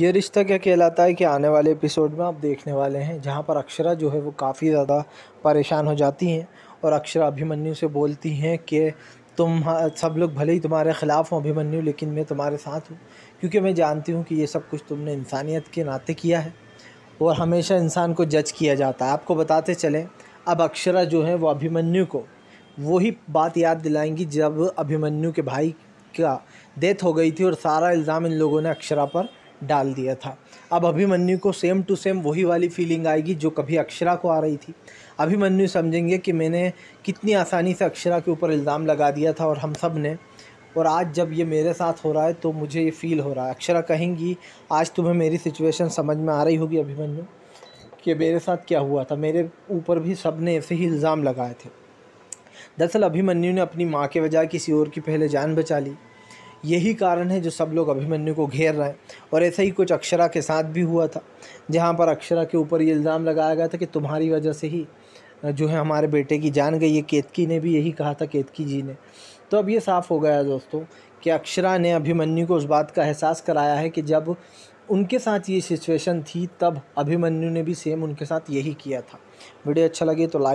ये रिश्ता क्या कहलाता है कि आने वाले एपिसोड में आप देखने वाले हैं जहाँ पर अक्षरा जो है वो काफ़ी ज़्यादा परेशान हो जाती हैं और अक्षरा अभिमन्यु से बोलती हैं कि तुम सब लोग भले ही तुम्हारे ख़िलाफ़ हों अभिमन्यु लेकिन मैं तुम्हारे साथ हूँ क्योंकि मैं जानती हूँ कि ये सब कुछ तुमने इंसानियत के नाते किया है और हमेशा इंसान को जज किया जाता है आपको बताते चलें अब अक्षरा जो है वो अभिमन्यु को वही बात याद दिलाएंगी जब अभिमन्यु के भाई का डेथ हो गई थी और सारा इल्ज़ाम इन लोगों ने अक्षरा पर डाल दिया था अब अभिमन्यु को सेम टू सेम वही वाली फीलिंग आएगी जो कभी अक्षरा को आ रही थी अभिमन्यु समझेंगे कि मैंने कितनी आसानी से अक्षरा के ऊपर इल्ज़ाम लगा दिया था और हम सब ने और आज जब ये मेरे साथ हो रहा है तो मुझे ये फ़ील हो रहा है अक्षरा कहेंगी आज तुम्हें मेरी सिचुएशन समझ में आ रही होगी अभिमन्यु कि मेरे साथ क्या हुआ था मेरे ऊपर भी सब ने ऐसे ही इल्ज़ाम लगाए थे दरअसल अभिमन्यु ने अपनी माँ के बजाय किसी और की पहले जान बचा ली यही कारण है जो सब लोग अभिमन्यु को घेर रहे हैं और ऐसा ही कुछ अक्षरा के साथ भी हुआ था जहाँ पर अक्षरा के ऊपर ये इल्ज़ाम लगाया गया था कि तुम्हारी वजह से ही जो है हमारे बेटे की जान गई है केतकी ने भी यही कहा था केतकी जी ने तो अब ये साफ़ हो गया दोस्तों कि अक्षरा ने अभिमन्यु को उस बात का एहसास कराया है कि जब उनके साथ ये सिचुएशन थी तब अभिमन्यु ने भी सेम उनके साथ यही किया था वीडियो अच्छा लगे तो लाइक